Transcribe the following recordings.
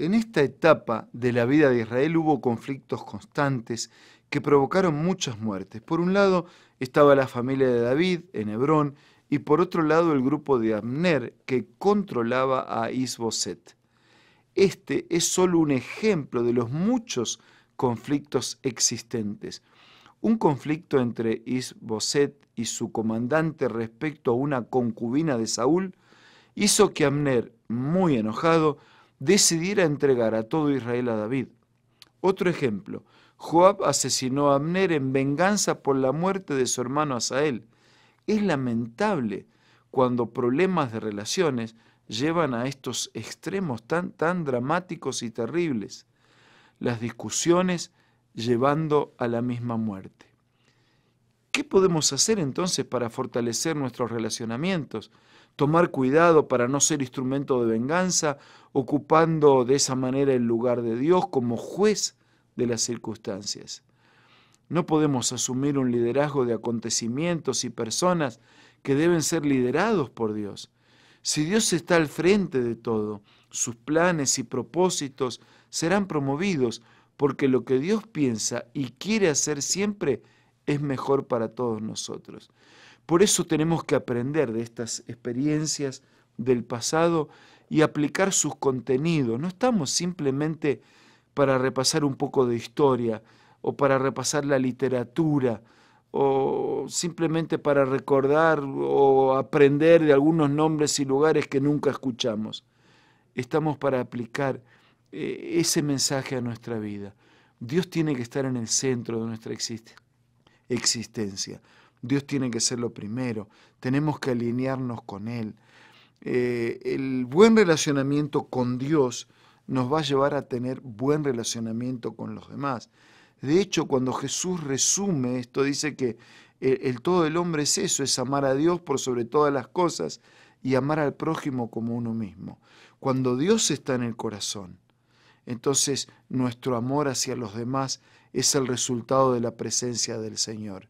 En esta etapa de la vida de Israel hubo conflictos constantes que provocaron muchas muertes. Por un lado estaba la familia de David en Hebrón y por otro lado el grupo de Abner que controlaba a Isboset. Este es solo un ejemplo de los muchos conflictos existentes. Un conflicto entre Isboset y su comandante respecto a una concubina de Saúl hizo que Abner, muy enojado, decidiera entregar a todo Israel a David. Otro ejemplo, Joab asesinó a Abner en venganza por la muerte de su hermano Asael. Es lamentable cuando problemas de relaciones llevan a estos extremos tan, tan dramáticos y terribles, las discusiones llevando a la misma muerte. ¿Qué podemos hacer entonces para fortalecer nuestros relacionamientos? tomar cuidado para no ser instrumento de venganza, ocupando de esa manera el lugar de Dios como juez de las circunstancias. No podemos asumir un liderazgo de acontecimientos y personas que deben ser liderados por Dios. Si Dios está al frente de todo, sus planes y propósitos serán promovidos porque lo que Dios piensa y quiere hacer siempre es mejor para todos nosotros. Por eso tenemos que aprender de estas experiencias del pasado y aplicar sus contenidos. No estamos simplemente para repasar un poco de historia o para repasar la literatura o simplemente para recordar o aprender de algunos nombres y lugares que nunca escuchamos. Estamos para aplicar eh, ese mensaje a nuestra vida. Dios tiene que estar en el centro de nuestra existencia existencia. Dios tiene que ser lo primero, tenemos que alinearnos con Él. Eh, el buen relacionamiento con Dios nos va a llevar a tener buen relacionamiento con los demás. De hecho, cuando Jesús resume esto, dice que el, todo del hombre es eso, es amar a Dios por sobre todas las cosas y amar al prójimo como uno mismo. Cuando Dios está en el corazón, entonces nuestro amor hacia los demás es el resultado de la presencia del Señor.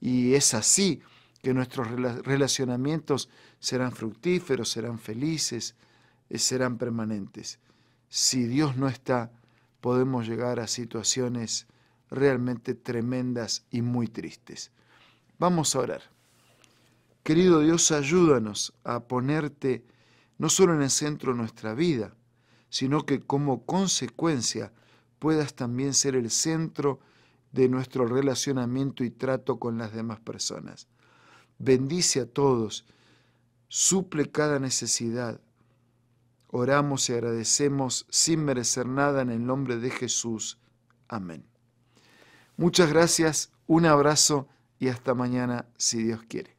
Y es así que nuestros relacionamientos serán fructíferos, serán felices, eh, serán permanentes. Si Dios no está, podemos llegar a situaciones realmente tremendas y muy tristes. Vamos a orar. Querido Dios, ayúdanos a ponerte no solo en el centro de nuestra vida, sino que como consecuencia puedas también ser el centro de nuestro relacionamiento y trato con las demás personas. Bendice a todos, suple cada necesidad. Oramos y agradecemos sin merecer nada en el nombre de Jesús. Amén. Muchas gracias, un abrazo y hasta mañana si Dios quiere.